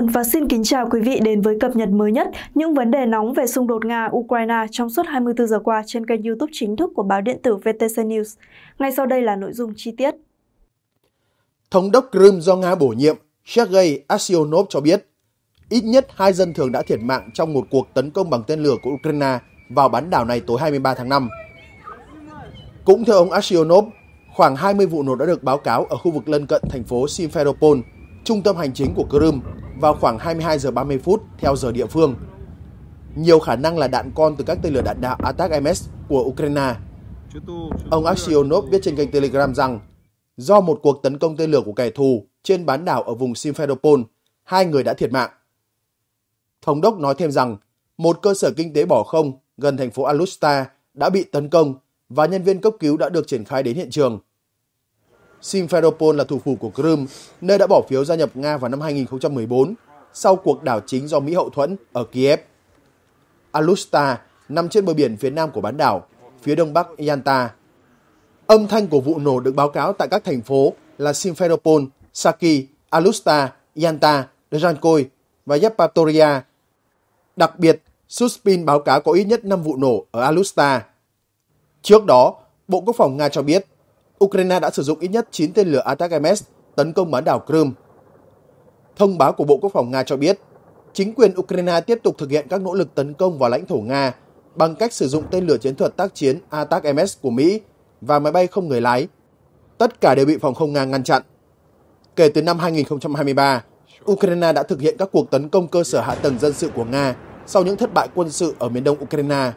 ơn và xin kính chào quý vị đến với cập nhật mới nhất những vấn đề nóng về xung đột Nga-Ukraine trong suốt 24 giờ qua trên kênh youtube chính thức của báo điện tử VTC News. Ngay sau đây là nội dung chi tiết. Thống đốc Crimea do Nga bổ nhiệm Sergei Aksionov cho biết ít nhất hai dân thường đã thiệt mạng trong một cuộc tấn công bằng tên lửa của Ukraine vào bán đảo này tối 23 tháng 5. Cũng theo ông Aksionov, khoảng 20 vụ nổ đã được báo cáo ở khu vực lân cận thành phố Simferopol, trung tâm hành chính của Crimea vào khoảng 22 giờ 30 phút theo giờ địa phương. Nhiều khả năng là đạn con từ các tên lửa đạn đạo Attack MS của Ukraine. Ông Axionov viết trên kênh Telegram rằng do một cuộc tấn công tên lửa của kẻ thù trên bán đảo ở vùng Simferopol, hai người đã thiệt mạng. Thống đốc nói thêm rằng một cơ sở kinh tế bỏ không gần thành phố Alusta đã bị tấn công và nhân viên cấp cứu đã được triển khai đến hiện trường. Simferopol là thủ phủ của Crimea, nơi đã bỏ phiếu gia nhập Nga vào năm 2014 sau cuộc đảo chính do Mỹ hậu thuẫn ở Kiev. Alusta nằm trên bờ biển phía nam của bán đảo, phía đông bắc Yalta. Âm thanh của vụ nổ được báo cáo tại các thành phố là Simferopol, Saki, Alusta, Yalta, Drankoy và Yevpatoria. Đặc biệt, Suspin báo cáo có ít nhất 5 vụ nổ ở Alusta. Trước đó, Bộ Quốc phòng Nga cho biết Ukraine đã sử dụng ít nhất 9 tên lửa Atacms tấn công bán đảo Crimea. Thông báo của Bộ Quốc phòng Nga cho biết, chính quyền Ukraine tiếp tục thực hiện các nỗ lực tấn công vào lãnh thổ Nga bằng cách sử dụng tên lửa chiến thuật tác chiến Atacms của Mỹ và máy bay không người lái. Tất cả đều bị phòng không Nga ngăn chặn. Kể từ năm 2023, Ukraine đã thực hiện các cuộc tấn công cơ sở hạ tầng dân sự của Nga sau những thất bại quân sự ở miền đông Ukraine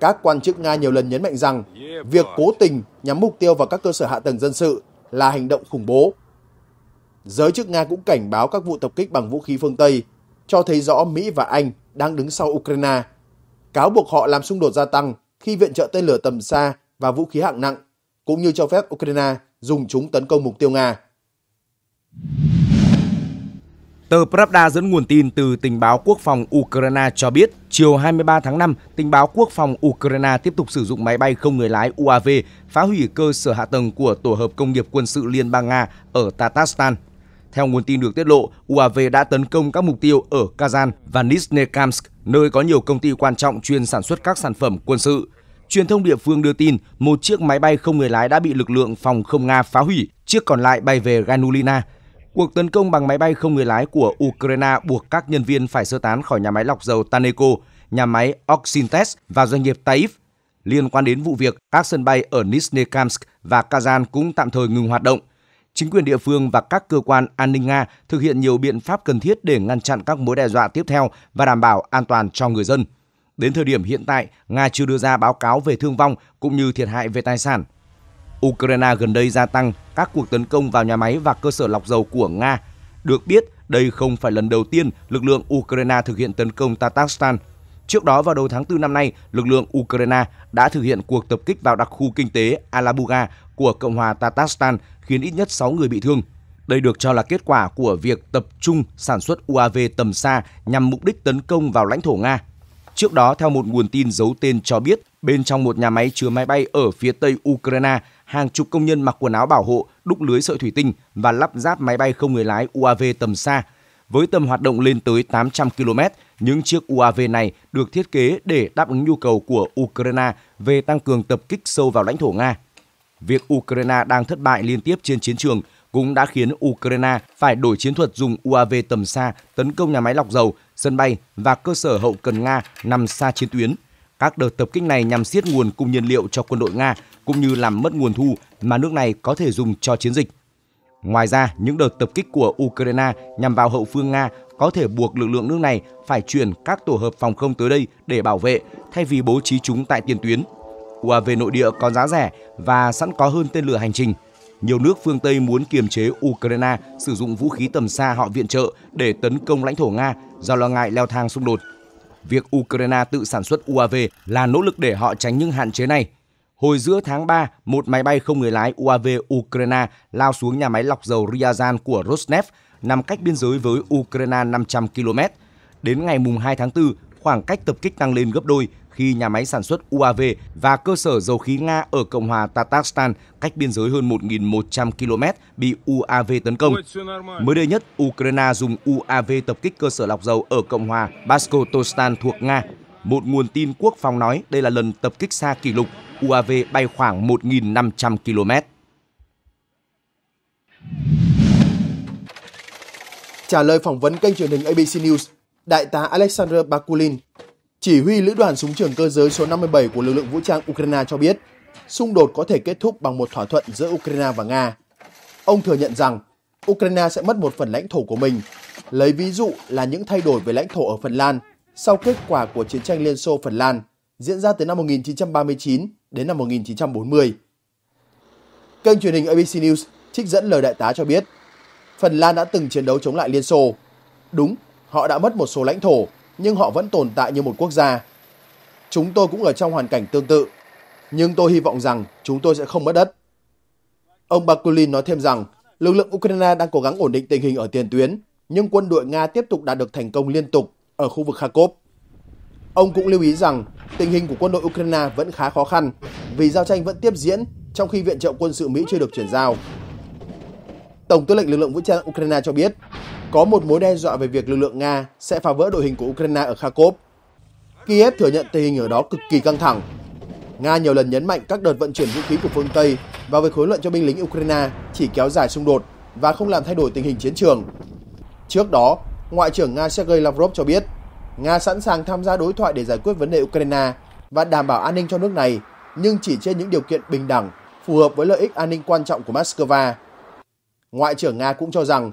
các quan chức Nga nhiều lần nhấn mạnh rằng việc cố tình nhắm mục tiêu vào các cơ sở hạ tầng dân sự là hành động khủng bố. Giới chức Nga cũng cảnh báo các vụ tập kích bằng vũ khí phương Tây, cho thấy rõ Mỹ và Anh đang đứng sau Ukraine, cáo buộc họ làm xung đột gia tăng khi viện trợ tên lửa tầm xa và vũ khí hạng nặng, cũng như cho phép Ukraine dùng chúng tấn công mục tiêu Nga. Tờ Pravda dẫn nguồn tin từ tình báo quốc phòng Ukraine cho biết, chiều 23 tháng 5, tình báo quốc phòng Ukraine tiếp tục sử dụng máy bay không người lái UAV phá hủy cơ sở hạ tầng của Tổ hợp Công nghiệp Quân sự Liên bang Nga ở Tatarstan. Theo nguồn tin được tiết lộ, UAV đã tấn công các mục tiêu ở Kazan và Nizhnekamsk, nơi có nhiều công ty quan trọng chuyên sản xuất các sản phẩm quân sự. Truyền thông địa phương đưa tin một chiếc máy bay không người lái đã bị lực lượng phòng không Nga phá hủy, chiếc còn lại bay về Ganulina, Cuộc tấn công bằng máy bay không người lái của Ukraine buộc các nhân viên phải sơ tán khỏi nhà máy lọc dầu Taneco, nhà máy Oxintex và doanh nghiệp Taif. Liên quan đến vụ việc, các sân bay ở Nizhnekamsk và Kazan cũng tạm thời ngừng hoạt động. Chính quyền địa phương và các cơ quan an ninh Nga thực hiện nhiều biện pháp cần thiết để ngăn chặn các mối đe dọa tiếp theo và đảm bảo an toàn cho người dân. Đến thời điểm hiện tại, Nga chưa đưa ra báo cáo về thương vong cũng như thiệt hại về tài sản. Ukraine gần đây gia tăng các cuộc tấn công vào nhà máy và cơ sở lọc dầu của Nga. Được biết, đây không phải lần đầu tiên lực lượng Ukraine thực hiện tấn công Tatarstan. Trước đó vào đầu tháng 4 năm nay, lực lượng Ukraine đã thực hiện cuộc tập kích vào đặc khu kinh tế Alabuga của Cộng hòa Tatarstan khiến ít nhất 6 người bị thương. Đây được cho là kết quả của việc tập trung sản xuất UAV tầm xa nhằm mục đích tấn công vào lãnh thổ Nga. Trước đó, theo một nguồn tin giấu tên cho biết, bên trong một nhà máy chứa máy bay ở phía tây Ukraine hàng chục công nhân mặc quần áo bảo hộ, đúc lưới sợi thủy tinh và lắp ráp máy bay không người lái UAV tầm xa. Với tầm hoạt động lên tới 800 km, những chiếc UAV này được thiết kế để đáp ứng nhu cầu của Ukraine về tăng cường tập kích sâu vào lãnh thổ Nga. Việc Ukraine đang thất bại liên tiếp trên chiến trường cũng đã khiến Ukraine phải đổi chiến thuật dùng UAV tầm xa tấn công nhà máy lọc dầu, sân bay và cơ sở hậu cần Nga nằm xa chiến tuyến các đợt tập kích này nhằm siết nguồn cung nhiên liệu cho quân đội Nga cũng như làm mất nguồn thu mà nước này có thể dùng cho chiến dịch. Ngoài ra, những đợt tập kích của Ukraine nhằm vào hậu phương Nga có thể buộc lực lượng nước này phải chuyển các tổ hợp phòng không tới đây để bảo vệ thay vì bố trí chúng tại tiền tuyến. UAV nội địa còn giá rẻ và sẵn có hơn tên lửa hành trình. Nhiều nước phương Tây muốn kiềm chế Ukraine sử dụng vũ khí tầm xa họ viện trợ để tấn công lãnh thổ Nga do lo ngại leo thang xung đột Việc Ukraine tự sản xuất UAV là nỗ lực để họ tránh những hạn chế này. Hồi giữa tháng 3, một máy bay không người lái UAV Ukraine lao xuống nhà máy lọc dầu Ryazan của Rosneft, nằm cách biên giới với Ukraine 500 km. Đến ngày 2 tháng 4, khoảng cách tập kích tăng lên gấp đôi, khi nhà máy sản xuất UAV và cơ sở dầu khí Nga ở Cộng hòa Tatarstan cách biên giới hơn 1.100 km bị UAV tấn công. Mới đây nhất, Ukraine dùng UAV tập kích cơ sở lọc dầu ở Cộng hòa Baskotostan thuộc Nga. Một nguồn tin quốc phòng nói đây là lần tập kích xa kỷ lục, UAV bay khoảng 1.500 km. Trả lời phỏng vấn kênh truyền hình ABC News, Đại tá Alexander Bakulin, chỉ huy lữ đoàn súng trường cơ giới số 57 của lực lượng vũ trang Ukraine cho biết, xung đột có thể kết thúc bằng một thỏa thuận giữa Ukraine và Nga. Ông thừa nhận rằng Ukraine sẽ mất một phần lãnh thổ của mình, lấy ví dụ là những thay đổi về lãnh thổ ở Phần Lan sau kết quả của chiến tranh Liên Xô Phần Lan diễn ra từ năm 1939 đến năm 1940. Kênh truyền hình ABC News trích dẫn lời đại tá cho biết, Phần Lan đã từng chiến đấu chống lại Liên Xô. Đúng, họ đã mất một số lãnh thổ, nhưng họ vẫn tồn tại như một quốc gia. Chúng tôi cũng ở trong hoàn cảnh tương tự, nhưng tôi hy vọng rằng chúng tôi sẽ không mất đất. Ông Bakulin nói thêm rằng lực lượng Ukraine đang cố gắng ổn định tình hình ở tiền tuyến, nhưng quân đội Nga tiếp tục đạt được thành công liên tục ở khu vực Kharkov. Ông cũng lưu ý rằng tình hình của quân đội Ukraine vẫn khá khó khăn vì giao tranh vẫn tiếp diễn trong khi viện trợ quân sự Mỹ chưa được chuyển giao. Tổng tư lệnh lực lượng vũ trang Ukraine cho biết có một mối đe dọa về việc lực lượng Nga sẽ phá vỡ đội hình của Ukraine ở Kharkov. Kiev thừa nhận tình hình ở đó cực kỳ căng thẳng. Nga nhiều lần nhấn mạnh các đợt vận chuyển vũ khí của phương Tây và việc khối luận cho binh lính Ukraine chỉ kéo dài xung đột và không làm thay đổi tình hình chiến trường. Trước đó, Ngoại trưởng Nga Sergei Lavrov cho biết Nga sẵn sàng tham gia đối thoại để giải quyết vấn đề Ukraine và đảm bảo an ninh cho nước này, nhưng chỉ trên những điều kiện bình đẳng, phù hợp với lợi ích an ninh quan trọng của Moscow. Ngoại trưởng Nga cũng cho rằng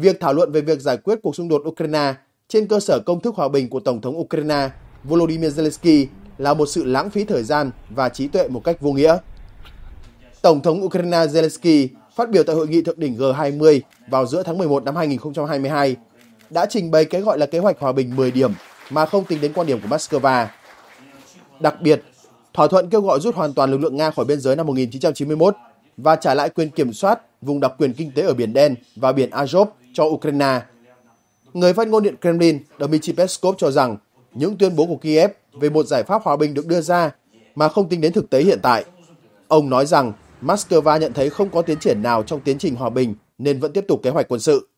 Việc thảo luận về việc giải quyết cuộc xung đột Ukraine trên cơ sở công thức hòa bình của Tổng thống Ukraine Volodymyr Zelensky là một sự lãng phí thời gian và trí tuệ một cách vô nghĩa. Tổng thống Ukraine Zelensky phát biểu tại hội nghị thượng đỉnh G20 vào giữa tháng 11 năm 2022 đã trình bày cái gọi là kế hoạch hòa bình 10 điểm mà không tính đến quan điểm của Moscow. Đặc biệt, thỏa thuận kêu gọi rút hoàn toàn lực lượng Nga khỏi biên giới năm 1991 và trả lại quyền kiểm soát vùng đặc quyền kinh tế ở Biển Đen và Biển Azov cho Ukraine. Người phát ngôn Điện Kremlin Dmitry Peskov cho rằng những tuyên bố của Kiev về một giải pháp hòa bình được đưa ra mà không tính đến thực tế hiện tại. Ông nói rằng Moscow nhận thấy không có tiến triển nào trong tiến trình hòa bình nên vẫn tiếp tục kế hoạch quân sự.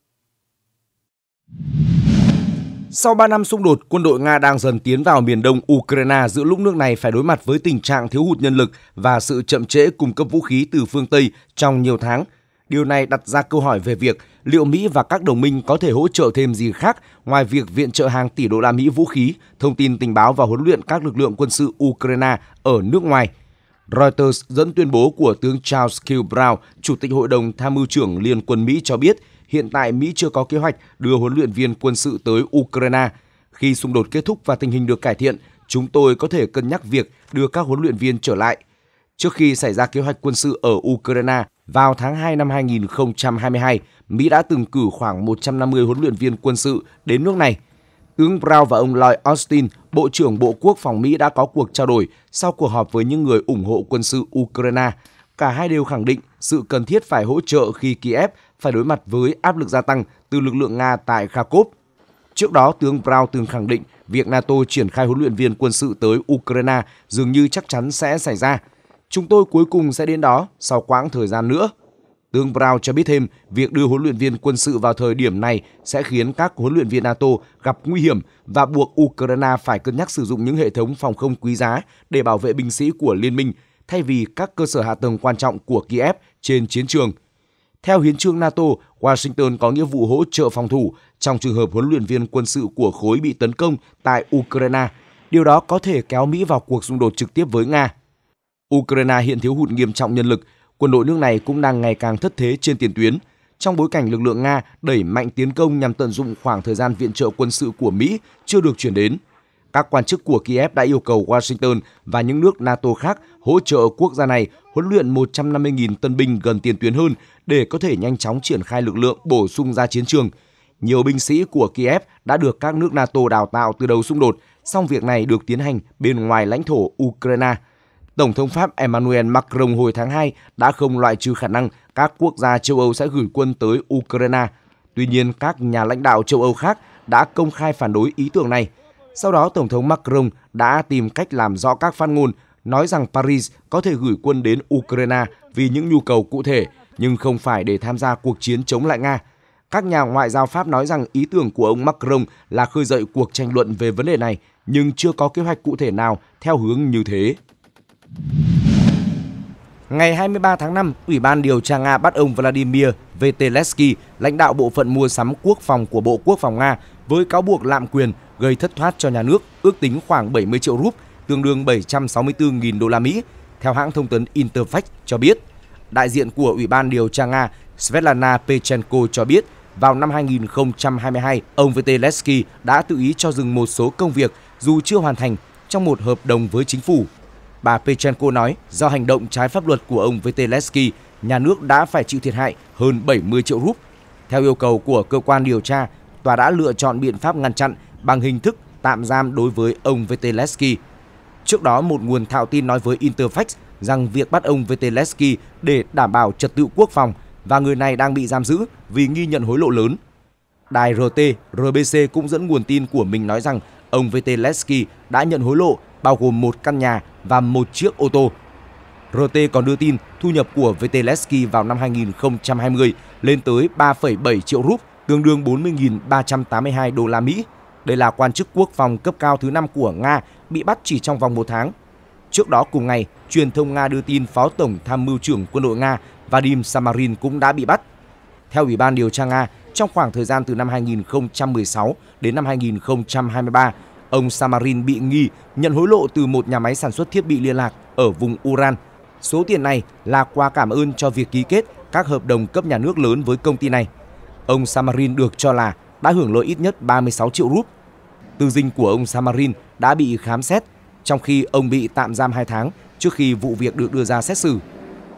Sau 3 năm xung đột, quân đội Nga đang dần tiến vào miền đông Ukraine giữa lúc nước này phải đối mặt với tình trạng thiếu hụt nhân lực và sự chậm trễ cung cấp vũ khí từ phương Tây trong nhiều tháng – Điều này đặt ra câu hỏi về việc liệu Mỹ và các đồng minh có thể hỗ trợ thêm gì khác ngoài việc viện trợ hàng tỷ đô la Mỹ vũ khí, thông tin tình báo và huấn luyện các lực lượng quân sự Ukraine ở nước ngoài. Reuters dẫn tuyên bố của tướng Charles Q. Brown, Chủ tịch Hội đồng Tham mưu trưởng Liên quân Mỹ cho biết hiện tại Mỹ chưa có kế hoạch đưa huấn luyện viên quân sự tới Ukraine. Khi xung đột kết thúc và tình hình được cải thiện, chúng tôi có thể cân nhắc việc đưa các huấn luyện viên trở lại. Trước khi xảy ra kế hoạch quân sự ở Ukraine, vào tháng 2 năm 2022, Mỹ đã từng cử khoảng 150 huấn luyện viên quân sự đến nước này. Tướng Brown và ông Lloyd Austin, Bộ trưởng Bộ Quốc phòng Mỹ đã có cuộc trao đổi sau cuộc họp với những người ủng hộ quân sự Ukraine. Cả hai đều khẳng định sự cần thiết phải hỗ trợ khi Kiev phải đối mặt với áp lực gia tăng từ lực lượng Nga tại Kharkov. Trước đó, tướng Brown từng khẳng định việc NATO triển khai huấn luyện viên quân sự tới Ukraine dường như chắc chắn sẽ xảy ra – Chúng tôi cuối cùng sẽ đến đó sau quãng thời gian nữa. Tướng Brown cho biết thêm, việc đưa huấn luyện viên quân sự vào thời điểm này sẽ khiến các huấn luyện viên NATO gặp nguy hiểm và buộc Ukraine phải cân nhắc sử dụng những hệ thống phòng không quý giá để bảo vệ binh sĩ của liên minh thay vì các cơ sở hạ tầng quan trọng của Kiev trên chiến trường. Theo hiến trương NATO, Washington có nghĩa vụ hỗ trợ phòng thủ trong trường hợp huấn luyện viên quân sự của khối bị tấn công tại Ukraine. Điều đó có thể kéo Mỹ vào cuộc xung đột trực tiếp với Nga. Ukraine hiện thiếu hụt nghiêm trọng nhân lực, quân đội nước này cũng đang ngày càng thất thế trên tiền tuyến. Trong bối cảnh lực lượng Nga đẩy mạnh tiến công nhằm tận dụng khoảng thời gian viện trợ quân sự của Mỹ chưa được chuyển đến, các quan chức của Kiev đã yêu cầu Washington và những nước NATO khác hỗ trợ quốc gia này huấn luyện 150.000 tân binh gần tiền tuyến hơn để có thể nhanh chóng triển khai lực lượng bổ sung ra chiến trường. Nhiều binh sĩ của Kiev đã được các nước NATO đào tạo từ đầu xung đột, song việc này được tiến hành bên ngoài lãnh thổ Ukraine – Tổng thống Pháp Emmanuel Macron hồi tháng 2 đã không loại trừ khả năng các quốc gia châu Âu sẽ gửi quân tới Ukraine. Tuy nhiên, các nhà lãnh đạo châu Âu khác đã công khai phản đối ý tưởng này. Sau đó, Tổng thống Macron đã tìm cách làm rõ các phát ngôn, nói rằng Paris có thể gửi quân đến Ukraine vì những nhu cầu cụ thể, nhưng không phải để tham gia cuộc chiến chống lại Nga. Các nhà ngoại giao Pháp nói rằng ý tưởng của ông Macron là khơi dậy cuộc tranh luận về vấn đề này, nhưng chưa có kế hoạch cụ thể nào theo hướng như thế. Ngày 23 tháng 5, Ủy ban điều tra Nga bắt ông Vladimir Vetelsky, lãnh đạo bộ phận mua sắm quốc phòng của Bộ Quốc phòng Nga, với cáo buộc lạm quyền gây thất thoát cho nhà nước ước tính khoảng 70 triệu rúp, tương đương 764.000 đô la Mỹ, theo hãng thông tấn Interfax cho biết. Đại diện của Ủy ban điều tra Nga Svetlana Pechenko cho biết vào năm 2022, ông Vetelsky đã tự ý cho dừng một số công việc dù chưa hoàn thành trong một hợp đồng với chính phủ Bà Pechenko nói do hành động trái pháp luật của ông với nhà nước đã phải chịu thiệt hại hơn 70 triệu rúp. Theo yêu cầu của cơ quan điều tra, tòa đã lựa chọn biện pháp ngăn chặn bằng hình thức tạm giam đối với ông Zelensky. Trước đó, một nguồn thạo tin nói với Interfax rằng việc bắt ông Zelensky để đảm bảo trật tự quốc phòng và người này đang bị giam giữ vì nghi nhận hối lộ lớn. Đài RT, RBC cũng dẫn nguồn tin của mình nói rằng ông Zelensky đã nhận hối lộ bao gồm một căn nhà và một chiếc ô tô. RT còn đưa tin thu nhập của Veteleski vào năm 2020 lên tới 3,7 triệu rúp, tương đương 40.382 đô la Mỹ. Đây là quan chức quốc phòng cấp cao thứ năm của Nga bị bắt chỉ trong vòng một tháng. Trước đó cùng ngày, truyền thông Nga đưa tin Phó Tổng Tham mưu trưởng quân đội Nga Vadim Samarin cũng đã bị bắt. Theo Ủy ban điều tra Nga, trong khoảng thời gian từ năm 2016 đến năm 2023, Ông Samarin bị nghi nhận hối lộ từ một nhà máy sản xuất thiết bị liên lạc ở vùng Uran. Số tiền này là quà cảm ơn cho việc ký kết các hợp đồng cấp nhà nước lớn với công ty này. Ông Samarin được cho là đã hưởng lợi ít nhất 36 triệu rúp. Tư dinh của ông Samarin đã bị khám xét, trong khi ông bị tạm giam 2 tháng trước khi vụ việc được đưa ra xét xử.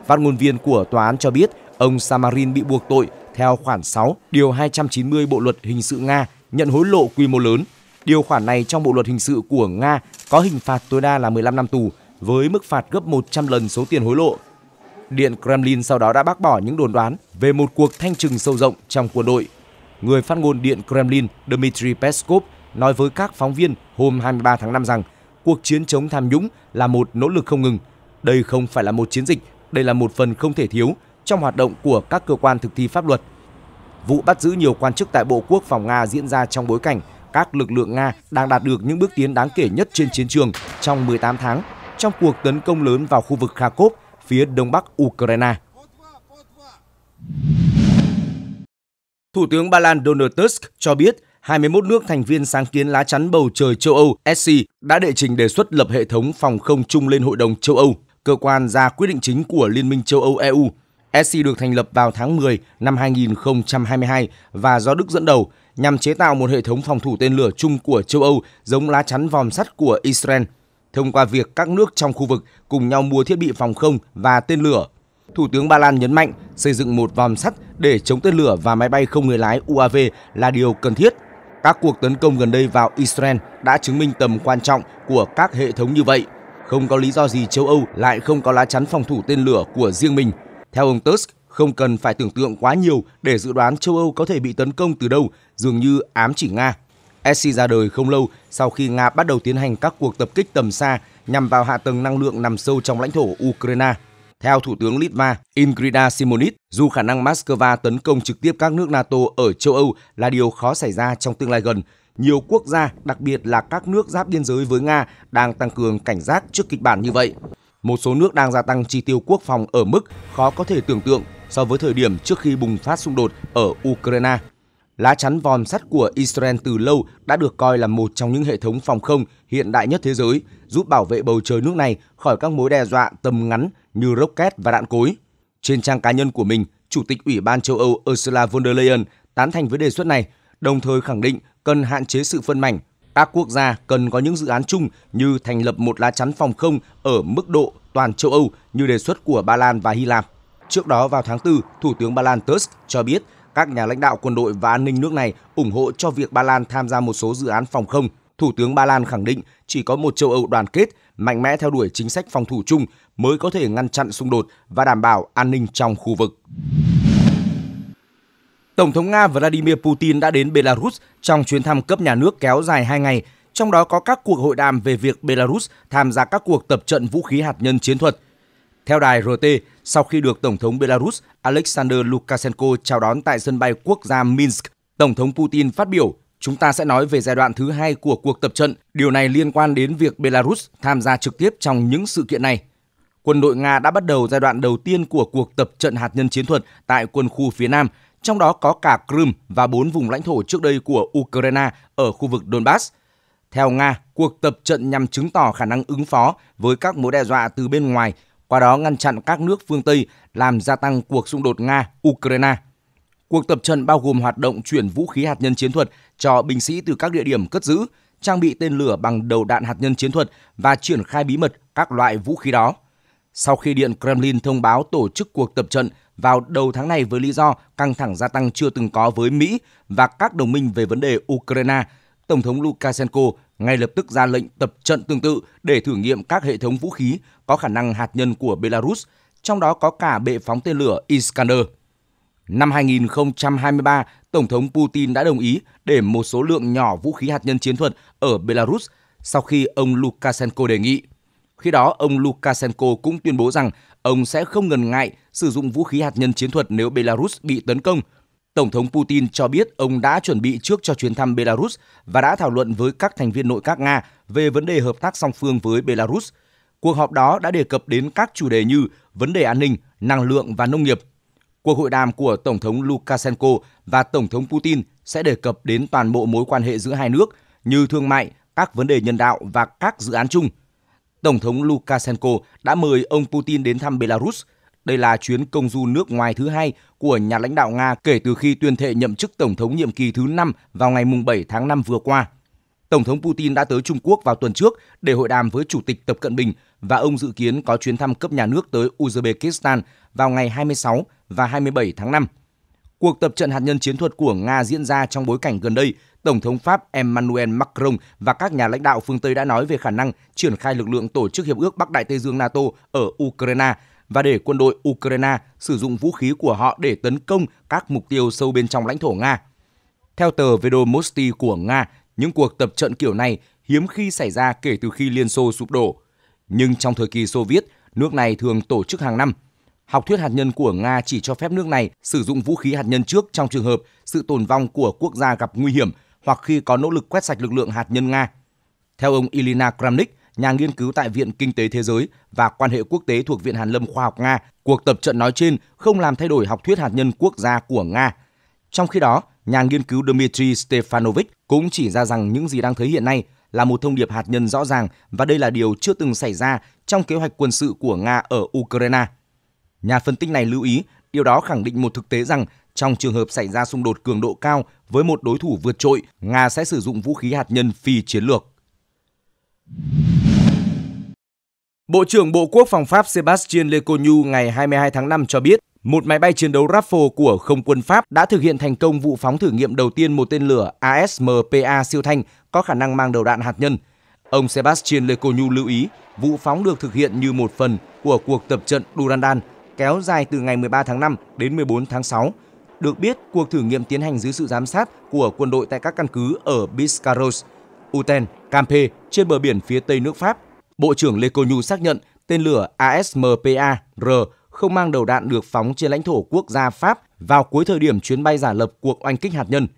Phát ngôn viên của tòa án cho biết ông Samarin bị buộc tội theo khoản 6 điều 290 Bộ luật hình sự Nga nhận hối lộ quy mô lớn Điều khoản này trong Bộ luật hình sự của Nga có hình phạt tối đa là 15 năm tù với mức phạt gấp 100 lần số tiền hối lộ. Điện Kremlin sau đó đã bác bỏ những đồn đoán về một cuộc thanh trừng sâu rộng trong quân đội. Người phát ngôn Điện Kremlin Dmitry Peskov nói với các phóng viên hôm 23 tháng 5 rằng cuộc chiến chống tham nhũng là một nỗ lực không ngừng. Đây không phải là một chiến dịch, đây là một phần không thể thiếu trong hoạt động của các cơ quan thực thi pháp luật. Vụ bắt giữ nhiều quan chức tại Bộ Quốc phòng Nga diễn ra trong bối cảnh các lực lượng Nga đang đạt được những bước tiến đáng kể nhất trên chiến trường trong 18 tháng trong cuộc tấn công lớn vào khu vực Kharkov phía đông bắc Ukraine. Thủ tướng Ba Lan Donald Tusk cho biết 21 nước thành viên sáng kiến lá chắn bầu trời châu Âu SC đã đệ trình đề xuất lập hệ thống phòng không chung lên Hội đồng châu Âu, cơ quan ra quyết định chính của Liên minh châu Âu EU ESI được thành lập vào tháng 10 năm 2022 và do Đức dẫn đầu nhằm chế tạo một hệ thống phòng thủ tên lửa chung của châu Âu giống lá chắn vòm sắt của Israel thông qua việc các nước trong khu vực cùng nhau mua thiết bị phòng không và tên lửa. Thủ tướng Ba Lan nhấn mạnh xây dựng một vòm sắt để chống tên lửa và máy bay không người lái UAV là điều cần thiết. Các cuộc tấn công gần đây vào Israel đã chứng minh tầm quan trọng của các hệ thống như vậy. Không có lý do gì châu Âu lại không có lá chắn phòng thủ tên lửa của riêng mình theo ông Tusk, không cần phải tưởng tượng quá nhiều để dự đoán châu Âu có thể bị tấn công từ đâu, dường như ám chỉ Nga. SC ra đời không lâu sau khi Nga bắt đầu tiến hành các cuộc tập kích tầm xa nhằm vào hạ tầng năng lượng nằm sâu trong lãnh thổ Ukraine. Theo Thủ tướng Litva Ingrida Simonit, dù khả năng Moscow tấn công trực tiếp các nước NATO ở châu Âu là điều khó xảy ra trong tương lai gần, nhiều quốc gia, đặc biệt là các nước giáp biên giới với Nga, đang tăng cường cảnh giác trước kịch bản như vậy một số nước đang gia tăng chi tiêu quốc phòng ở mức khó có thể tưởng tượng so với thời điểm trước khi bùng phát xung đột ở Ukraine. Lá chắn vòm sắt của Israel từ lâu đã được coi là một trong những hệ thống phòng không hiện đại nhất thế giới, giúp bảo vệ bầu trời nước này khỏi các mối đe dọa tầm ngắn như rocket và đạn cối. Trên trang cá nhân của mình, Chủ tịch Ủy ban châu Âu Ursula von der Leyen tán thành với đề xuất này, đồng thời khẳng định cần hạn chế sự phân mảnh các quốc gia cần có những dự án chung như thành lập một lá chắn phòng không ở mức độ toàn châu Âu như đề xuất của Ba Lan và Hy Lạp. Trước đó vào tháng 4, Thủ tướng Ba Lan Tusk cho biết các nhà lãnh đạo quân đội và an ninh nước này ủng hộ cho việc Ba Lan tham gia một số dự án phòng không. Thủ tướng Ba Lan khẳng định chỉ có một châu Âu đoàn kết, mạnh mẽ theo đuổi chính sách phòng thủ chung mới có thể ngăn chặn xung đột và đảm bảo an ninh trong khu vực. Tổng thống Nga Vladimir Putin đã đến Belarus trong chuyến thăm cấp nhà nước kéo dài 2 ngày, trong đó có các cuộc hội đàm về việc Belarus tham gia các cuộc tập trận vũ khí hạt nhân chiến thuật. Theo đài RT, sau khi được Tổng thống Belarus Alexander Lukashenko chào đón tại sân bay quốc gia Minsk, Tổng thống Putin phát biểu Chúng ta sẽ nói về giai đoạn thứ hai của cuộc tập trận. Điều này liên quan đến việc Belarus tham gia trực tiếp trong những sự kiện này. Quân đội Nga đã bắt đầu giai đoạn đầu tiên của cuộc tập trận hạt nhân chiến thuật tại quân khu phía Nam trong đó có cả Crimea và bốn vùng lãnh thổ trước đây của Ukraine ở khu vực Donbass. Theo Nga, cuộc tập trận nhằm chứng tỏ khả năng ứng phó với các mối đe dọa từ bên ngoài, qua đó ngăn chặn các nước phương Tây làm gia tăng cuộc xung đột Nga-Ukraine. Cuộc tập trận bao gồm hoạt động chuyển vũ khí hạt nhân chiến thuật cho binh sĩ từ các địa điểm cất giữ, trang bị tên lửa bằng đầu đạn hạt nhân chiến thuật và triển khai bí mật các loại vũ khí đó. Sau khi Điện Kremlin thông báo tổ chức cuộc tập trận vào đầu tháng này với lý do căng thẳng gia tăng chưa từng có với Mỹ và các đồng minh về vấn đề Ukraine. Tổng thống Lukashenko ngay lập tức ra lệnh tập trận tương tự để thử nghiệm các hệ thống vũ khí có khả năng hạt nhân của Belarus, trong đó có cả bệ phóng tên lửa Iskander. Năm 2023, Tổng thống Putin đã đồng ý để một số lượng nhỏ vũ khí hạt nhân chiến thuật ở Belarus sau khi ông Lukashenko đề nghị. Khi đó, ông Lukashenko cũng tuyên bố rằng ông sẽ không ngần ngại sử dụng vũ khí hạt nhân chiến thuật nếu Belarus bị tấn công. Tổng thống Putin cho biết ông đã chuẩn bị trước cho chuyến thăm Belarus và đã thảo luận với các thành viên nội các Nga về vấn đề hợp tác song phương với Belarus. Cuộc họp đó đã đề cập đến các chủ đề như vấn đề an ninh, năng lượng và nông nghiệp. Cuộc hội đàm của Tổng thống Lukashenko và Tổng thống Putin sẽ đề cập đến toàn bộ mối quan hệ giữa hai nước như thương mại, các vấn đề nhân đạo và các dự án chung – Tổng thống Lukashenko đã mời ông Putin đến thăm Belarus. Đây là chuyến công du nước ngoài thứ hai của nhà lãnh đạo Nga kể từ khi tuyên thệ nhậm chức Tổng thống nhiệm kỳ thứ 5 vào ngày 7 tháng 5 vừa qua. Tổng thống Putin đã tới Trung Quốc vào tuần trước để hội đàm với Chủ tịch Tập Cận Bình và ông dự kiến có chuyến thăm cấp nhà nước tới Uzbekistan vào ngày 26 và 27 tháng 5. Cuộc tập trận hạt nhân chiến thuật của Nga diễn ra trong bối cảnh gần đây Tổng thống Pháp Emmanuel Macron và các nhà lãnh đạo phương Tây đã nói về khả năng triển khai lực lượng tổ chức Hiệp ước Bắc Đại Tây Dương NATO ở Ukraine và để quân đội Ukraine sử dụng vũ khí của họ để tấn công các mục tiêu sâu bên trong lãnh thổ Nga. Theo tờ Vedomosti của Nga, những cuộc tập trận kiểu này hiếm khi xảy ra kể từ khi Liên Xô sụp đổ. Nhưng trong thời kỳ Xô Viết, nước này thường tổ chức hàng năm. Học thuyết hạt nhân của Nga chỉ cho phép nước này sử dụng vũ khí hạt nhân trước trong trường hợp sự tồn vong của quốc gia gặp nguy hiểm hoặc khi có nỗ lực quét sạch lực lượng hạt nhân Nga. Theo ông Ilina Kramnik, nhà nghiên cứu tại Viện Kinh tế Thế giới và Quan hệ Quốc tế thuộc Viện Hàn lâm Khoa học Nga, cuộc tập trận nói trên không làm thay đổi học thuyết hạt nhân quốc gia của Nga. Trong khi đó, nhà nghiên cứu Dmitry Stefanovich cũng chỉ ra rằng những gì đang thấy hiện nay là một thông điệp hạt nhân rõ ràng và đây là điều chưa từng xảy ra trong kế hoạch quân sự của Nga ở Ukraine. Nhà phân tích này lưu ý, điều đó khẳng định một thực tế rằng trong trường hợp xảy ra xung đột cường độ cao với một đối thủ vượt trội, Nga sẽ sử dụng vũ khí hạt nhân phi chiến lược. Bộ trưởng Bộ Quốc phòng Pháp Sébastien Lecornu ngày 22 tháng 5 cho biết, một máy bay chiến đấu Rafale của không quân Pháp đã thực hiện thành công vụ phóng thử nghiệm đầu tiên một tên lửa ASMPA siêu thanh có khả năng mang đầu đạn hạt nhân. Ông Sebastian Lecornu lưu ý, vụ phóng được thực hiện như một phần của cuộc tập trận Durandan kéo dài từ ngày 13 tháng 5 đến 14 tháng 6 được biết, cuộc thử nghiệm tiến hành dưới sự giám sát của quân đội tại các căn cứ ở Biscarros, Uten, Campe trên bờ biển phía tây nước Pháp. Bộ trưởng Lê Cô Nhu xác nhận tên lửa ASMPA-R không mang đầu đạn được phóng trên lãnh thổ quốc gia Pháp vào cuối thời điểm chuyến bay giả lập cuộc oanh kích hạt nhân.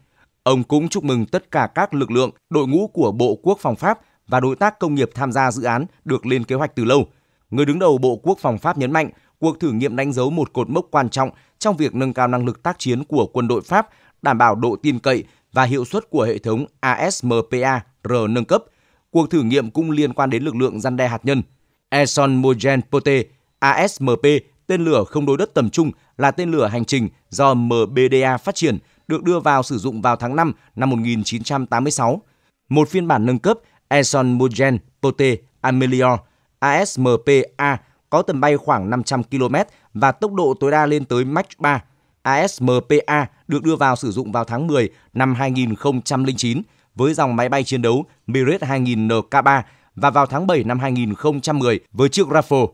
Ông cũng chúc mừng tất cả các lực lượng, đội ngũ của Bộ Quốc phòng Pháp và đối tác công nghiệp tham gia dự án được lên kế hoạch từ lâu. Người đứng đầu Bộ Quốc phòng Pháp nhấn mạnh cuộc thử nghiệm đánh dấu một cột mốc quan trọng trong việc nâng cao năng lực tác chiến của quân đội Pháp, đảm bảo độ tin cậy và hiệu suất của hệ thống ASMPA-R nâng cấp. Cuộc thử nghiệm cũng liên quan đến lực lượng răn đe hạt nhân. Eson Mogen Pote, ASMP, tên lửa không đối đất tầm trung là tên lửa hành trình do MBDA phát triển, được đưa vào sử dụng vào tháng 5 năm 1986. Một phiên bản nâng cấp Eson Mogen Pote Amelior ASMPA có tầm bay khoảng 500 km và tốc độ tối đa lên tới Mach 3. ASMPA được đưa vào sử dụng vào tháng 10 năm 2009 với dòng máy bay chiến đấu Mirage 2000 NK3 và vào tháng 7 năm 2010 với chiếc Rafale.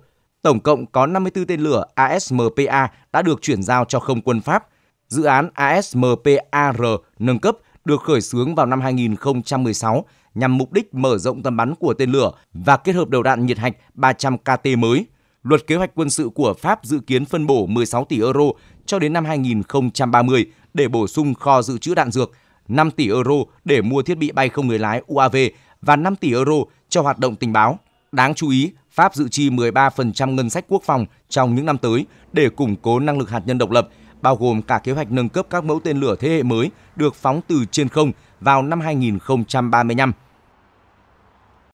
Tổng cộng có 54 tên lửa ASMPA đã được chuyển giao cho không quân Pháp. Dự án ASMPAR nâng cấp được khởi xướng vào năm 2016 nhằm mục đích mở rộng tầm bắn của tên lửa và kết hợp đầu đạn nhiệt hạch 300 KT mới. Luật kế hoạch quân sự của Pháp dự kiến phân bổ 16 tỷ euro cho đến năm 2030 để bổ sung kho dự trữ đạn dược, 5 tỷ euro để mua thiết bị bay không người lái UAV và 5 tỷ euro cho hoạt động tình báo. Đáng chú ý, Pháp dự chi 13% ngân sách quốc phòng trong những năm tới để củng cố năng lực hạt nhân độc lập, bao gồm cả kế hoạch nâng cấp các mẫu tên lửa thế hệ mới được phóng từ trên không vào năm 2035.